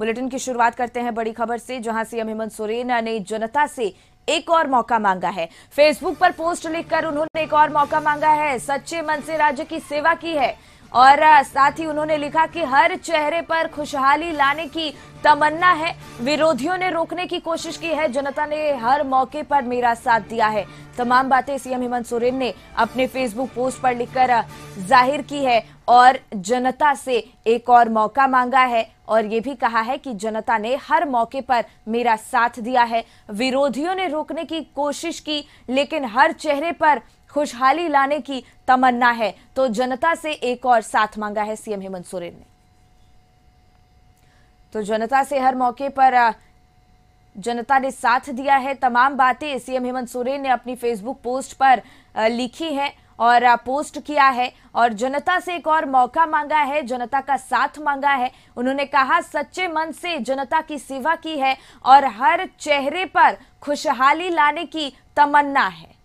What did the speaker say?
bulletin की शुरुआत करते हैं बड़ी खबर से जहां सीएम हेमंत सोरेन ने जनता से एक और मौका मांगा है फेसबुक पर पोस्ट लिखकर उन्होंने एक और मौका मांगा है सच्चे मन से राज्य की सेवा की है और साथ ही उन्होंने लिखा कि हर चेहरे पर खुशहाली लाने की तमन्ना है विरोधियों ने रोकने की कोशिश की है जनता ने हर मौके पर मेरा साथ दिया है तमाम बातें सीएम हेमंत सोरेन ने अपने फेसबुक पोस्ट पर लिखकर जाहिर की है और जनता से एक और मौका मांगा है और ये भी कहा है कि जनता ने हर मौके पर मेरा साथ दिया है विरोधियों ने रोकने की कोशिश की लेकिन हर चेहरे पर खुशहाली लाने की तमन्ना है तो जनता से एक और साथ मांगा है सीएम हेमंत सोरेन ने तो जनता से हर मौके पर जनता ने साथ दिया है तमाम बातें सीएम हेमंत सोरेन ने अपनी फेसबुक पोस्ट पर लिखी है और पोस्ट किया है और जनता से एक और मौका मांगा है जनता का साथ मांगा है उन्होंने कहा सच्चे मन से जनता की सेवा की है और हर चेहरे पर खुशहाली लाने की तमन्ना है